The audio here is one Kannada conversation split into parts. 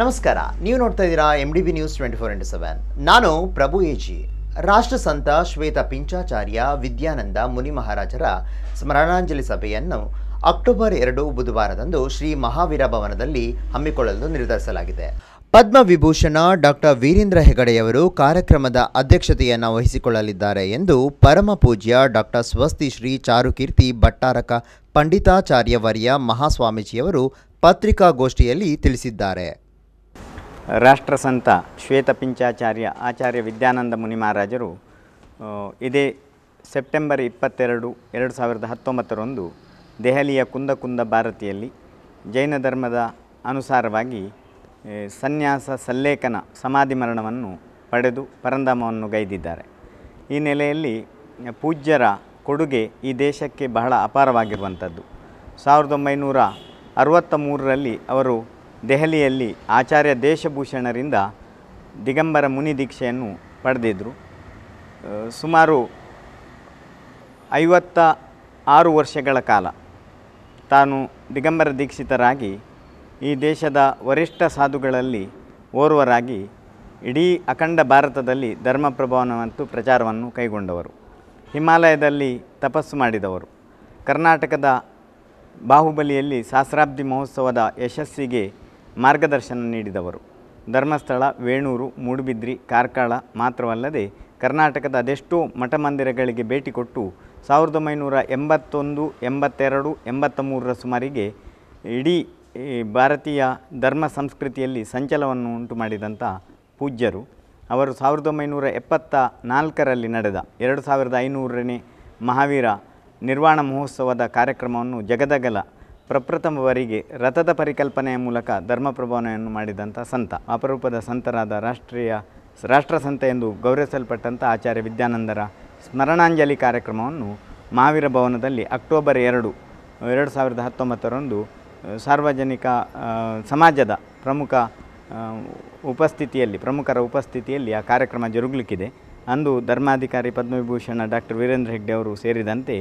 ನಮಸ್ಕಾರ ನೀವು ನೋಡ್ತಾ ಇದ್ದೀರಾ M D B news twenty four into seven ನಾನು ಪ್ರಭು ಎಜಿ ರಾಷ್ಟ್ರ ಸಂತ ಶ್ವೇತ ಪಿಂಚಾಚಾರ್ಯ ವಿದ್ಯಾನಂದ ಮುನಿ ಮಹಾರಾಜರ ಸ್ಮರಣಾಂಜಲಿ ಸಭೆಯನ್ನು ಅಕ್ಟೋಬರ್ ಎರಡು ಬುಧವಾರದಂದು ಶ್ರೀ ಮಹಾವೀರ ಭವನದಲ್ಲಿ ಹಮ್ಮಿಕೊಳ್ಳಲು ನಿರ್ಧರಿಸಲಾಗಿದೆ ಪದ್ಮವಿಭೂಷಣ ಡಾಕ್ಟರ್ ವೀರೇಂದ್ರ ಹೆಗಡೆಯವರು ಕಾರ್ಯಕ್ರಮದ ಅಧ್ಯಕ್ಷತೆಯನ್ನು ವಹಿಸಿಕೊಳ್ಳಲಿದ್ದಾರೆ ಎಂದು ಪರಮ ಪೂಜ್ಯ ಡಾಕ್ಟರ್ ಸ್ವಸ್ತಿ ಶ್ರೀ ಚಾರುಕೀರ್ತಿ ಭಟ್ಟಾರಕ ಪಂಡಿತಾಚಾರ್ಯವರ್ಯ ಮಹಾಸ್ವಾಮೀಜಿಯವರು ಪತ್ರಿಕಾಗೋಷ್ಠಿಯಲ್ಲಿ ತಿಳಿಸಿದ್ದಾರೆ ರಾಷ್ಟ್ರಸಂತ ಪಿಂಚಾಚಾರ್ಯ ಆಚಾರ್ಯ ವಿದ್ಯಾನಂದ ಮುನಿ ಮಹಾರಾಜರು ಇದೇ ಸೆಪ್ಟೆಂಬರ್ ಇಪ್ಪತ್ತೆರಡು ಎರಡು ಸಾವಿರದ ಹತ್ತೊಂಬತ್ತರಂದು ದೆಹಲಿಯ ಕುಂದಕುಂದ ಭಾರತಿಯಲ್ಲಿ ಜೈನ ಧರ್ಮದ ಅನುಸಾರವಾಗಿ ಸನ್ಯಾಸ ಸಲ್ಲೇಖನ ಸಮಾಧಿ ಮರಣವನ್ನು ಪಡೆದು ಪರಂಧಾಮವನ್ನು ಗೈದಿದ್ದಾರೆ ಈ ನೆಲೆಯಲ್ಲಿ ಪೂಜ್ಯರ ಕೊಡುಗೆ ಈ ದೇಶಕ್ಕೆ ಬಹಳ ಅಪಾರವಾಗಿರುವಂಥದ್ದು ಸಾವಿರದ ಒಂಬೈನೂರ ಅರವತ್ತ ಮೂರರಲ್ಲಿ ಅವರು ದೆಹಲಿಯಲ್ಲಿ ಆಚಾರ್ಯ ದೇಶಭೂಷಣರಿಂದ ದಿಗಂಬರ ಮುನಿ ದೀಕ್ಷೆಯನ್ನು ಪಡೆದಿದ್ದರು ಸುಮಾರು ಐವತ್ತ ಆರು ವರ್ಷಗಳ ಕಾಲ ತಾನು ದಿಗಂಬರ ದೀಕ್ಷಿತರಾಗಿ ಈ ದೇಶದ ವರಿಷ್ಠ ಸಾಧುಗಳಲ್ಲಿ ಓರ್ವರಾಗಿ ಇಡೀ ಅಖಂಡ ಭಾರತದಲ್ಲಿ ಧರ್ಮ ಮತ್ತು ಪ್ರಚಾರವನ್ನು ಕೈಗೊಂಡವರು ಹಿಮಾಲಯದಲ್ಲಿ ತಪಸ್ಸು ಮಾಡಿದವರು ಕರ್ನಾಟಕದ ಬಾಹುಬಲಿಯಲ್ಲಿ ಸಹಸ್ರಾಬ್ದಿ ಮಹೋತ್ಸವದ ಯಶಸ್ಸಿಗೆ ಮಾರ್ಗದರ್ಶನ ನೀಡಿದವರು ಧರ್ಮಸ್ಥಳ ವೇಣೂರು ಮೂಡುಬಿದ್ರಿ ಕಾರ್ಕಳ ಮಾತ್ರವಲ್ಲದೆ ಕರ್ನಾಟಕದ ಅದೆಷ್ಟೋ ಮಠಮಂದಿರಗಳಿಗೆ ಭೇಟಿ ಕೊಟ್ಟು ಸಾವಿರದ ಒಂಬೈನೂರ ಎಂಬತ್ತೊಂದು ಎಂಬತ್ತೆರಡು ಎಂಬತ್ತ ಮೂರರ ಸುಮಾರಿಗೆ ಇಡೀ ಭಾರತೀಯ ಧರ್ಮ ಸಂಸ್ಕೃತಿಯಲ್ಲಿ ಸಂಚಲವನ್ನು ಉಂಟು ಮಾಡಿದಂಥ ಪೂಜ್ಯರು ಅವರು ಸಾವಿರದ ಒಂಬೈನೂರ ಎಪ್ಪತ್ತ ನಾಲ್ಕರಲ್ಲಿ ನಡೆದ ಎರಡು ಸಾವಿರದ ಐನೂರನೇ ಮಹಾವೀರ ನಿರ್ವಾಣ ಮಹೋತ್ಸವದ ಕಾರ್ಯಕ್ರಮವನ್ನು ಜಗದಗಲ ಪ್ರಪ್ರಥಮ ರಥದ ಪರಿಕಲ್ಪನೆಯ ಮೂಲಕ ಧರ್ಮ ಪ್ರಭಾವನೆಯನ್ನು ಮಾಡಿದಂಥ ಸಂತ ಅಪರೂಪದ ಸಂತರಾದ ರಾಷ್ಟ್ರೀಯ ರಾಷ್ಟ್ರಸಂತ ಎಂದು ಗೌರವಿಸಲ್ಪಟ್ಟಂಥ ಆಚಾರ್ಯ ವಿದ್ಯಾನಂದರ ಸ್ಮರಣಾಂಜಲಿ ಕಾರ್ಯಕ್ರಮವನ್ನು ಮಹಾವೀರ ಭವನದಲ್ಲಿ ಅಕ್ಟೋಬರ್ ಎರಡು ಎರಡು ಸಾವಿರದ ಹತ್ತೊಂಬತ್ತರಂದು ಸಾರ್ವಜನಿಕ ಸಮಾಜದ ಪ್ರಮುಖ ಉಪಸ್ಥಿತಿಯಲ್ಲಿ ಪ್ರಮುಖರ ಉಪಸ್ಥಿತಿಯಲ್ಲಿ ಆ ಕಾರ್ಯಕ್ರಮ ಜರುಗಲಿಕ್ಕಿದೆ ಅಂದು ಧರ್ಮಾಧಿಕಾರಿ ಪದ್ಮವಿಭೂಷಣ ಡಾಕ್ಟರ್ ವೀರೇಂದ್ರ ಹೆಗ್ಡೆ ಅವರು ಸೇರಿದಂತೆ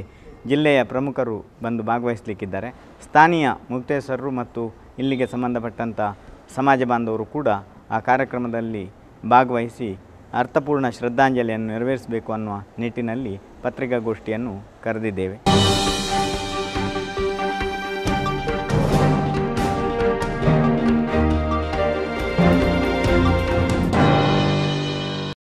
ಜಿಲ್ಲೆಯ ಪ್ರಮುಖರು ಬಂದು ಭಾಗವಹಿಸಲಿಕ್ಕಿದ್ದಾರೆ ಸ್ಥಾನೀಯ ಮುಕ್ತೇಶ್ವರರು ಮತ್ತು ಇಲ್ಲಿಗೆ ಸಂಬಂಧಪಟ್ಟಂಥ ಸಮಾಜ ಬಾಂಧವರು ಕೂಡ ಆ ಕಾರ್ಯಕ್ರಮದಲ್ಲಿ ಭಾಗವಹಿಸಿ ಅರ್ಥಪೂರ್ಣ ಶ್ರದ್ಧಾಂಜಲಿಯನ್ನು ನೆರವೇರಿಸಬೇಕು ಅನ್ನುವ ನಿಟ್ಟಿನಲ್ಲಿ ಪತ್ರಿಕಾಗೋಷ್ಠಿಯನ್ನು ಕರೆದಿದ್ದೇವೆ